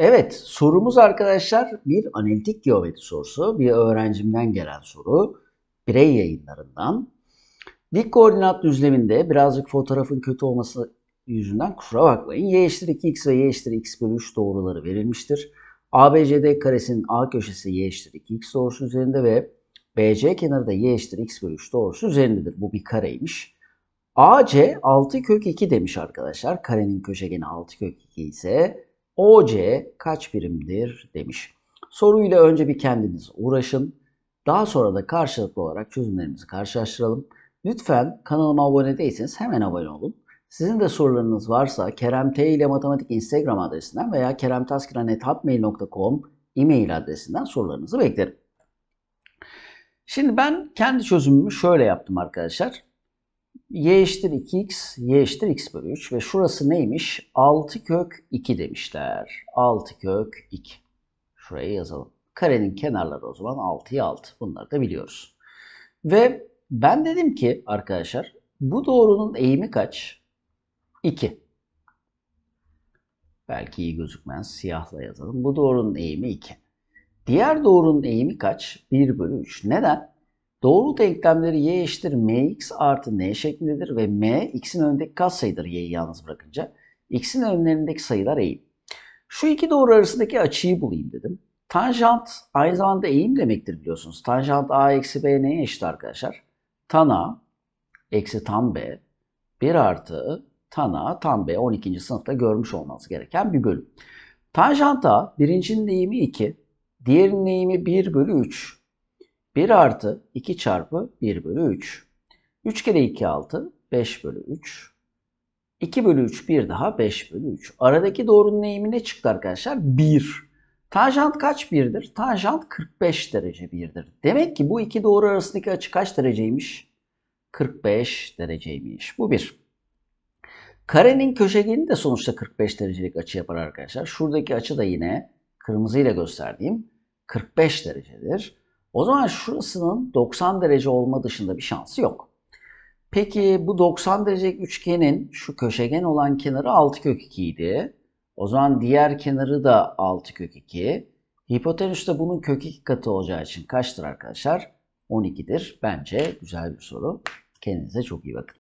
Evet, sorumuz arkadaşlar bir analitik geometri sorusu. Bir öğrencimden gelen soru. Birey yayınlarından. Dik koordinat düzleminde birazcık fotoğrafın kötü olması yüzünden kusura bakmayın. Y eşittir 2x ve Y eşittir x bölü 3 doğruları verilmiştir. ABCD karesinin A köşesi Y eşittir 2x doğrusu üzerinde ve BC kenarı da Y eşittir x bölü 3 doğrusu üzerindedir. Bu bir kareymiş. AC 6 kök 2 demiş arkadaşlar. Karenin köşegeni 6 kök 2 ise OC kaç birimdir demiş. Soruyla önce bir kendiniz uğraşın. Daha sonra da karşılıklı olarak çözümlerimizi karşılaştıralım. Lütfen kanalıma abone değilseniz hemen abone olun. Sizin de sorularınız varsa Kerem T ile Matematik Instagram adresinden veya keremtaskiran.hotmail.com e-mail adresinden sorularınızı beklerim. Şimdi ben kendi çözümümü şöyle yaptım arkadaşlar y eşittir 2x, y eşittir x bölü 3 ve şurası neymiş? 6 kök 2 demişler. 6 kök 2. Şuraya yazalım. Karenin kenarları o zaman 6'ya 6. Bunları da biliyoruz. Ve ben dedim ki arkadaşlar bu doğrunun eğimi kaç? 2. Belki iyi gözükmez. Siyahla yazalım. Bu doğrunun eğimi 2. Diğer doğrunun eğimi kaç? 1 bölü 3. Neden? Doğru denklemleri y eşittir mx artı n şeklindedir ve m x'in önündeki katsayıdır y'yi yalnız bırakınca. x'in önlerindeki sayılar eğim. Şu iki doğru arasındaki açıyı bulayım dedim. Tanjant aynı zamanda eğim demektir biliyorsunuz. Tanjant a eksi b neye eşit arkadaşlar? Tan a eksi tan b 1 artı tan a tan b 12. sınıfta görmüş olmanız gereken bir bölüm. Tanjant a birincinin eğimi 2, diğerinin eğimi 1 bölü 3. 1 artı 2 çarpı 1 bölü 3. 3 kere 2 6, 5 bölü 3. 2 bölü 3 bir daha 5 bölü 3. Aradaki doğrunun eğimi ne çıktı arkadaşlar? 1. Tanjant kaç birdir? Tanjant 45 derece birdir. Demek ki bu iki doğru arasındaki açı kaç dereceymiş? 45 dereceymiş. Bu 1. Karenin köşegeni de sonuçta 45 derecelik açı yapar arkadaşlar. Şuradaki açı da yine kırmızıyla gösterdiğim 45 derecedir. O zaman şurasının 90 derece olma dışında bir şansı yok. Peki bu 90 derecelik üçgenin şu köşegen olan kenarı 6 kök 2 idi. O zaman diğer kenarı da 6 kök 2. Hipotenüs de bunun kök 2 katı olacağı için kaçtır arkadaşlar? 12'dir. Bence güzel bir soru. Kendinize çok iyi bakın.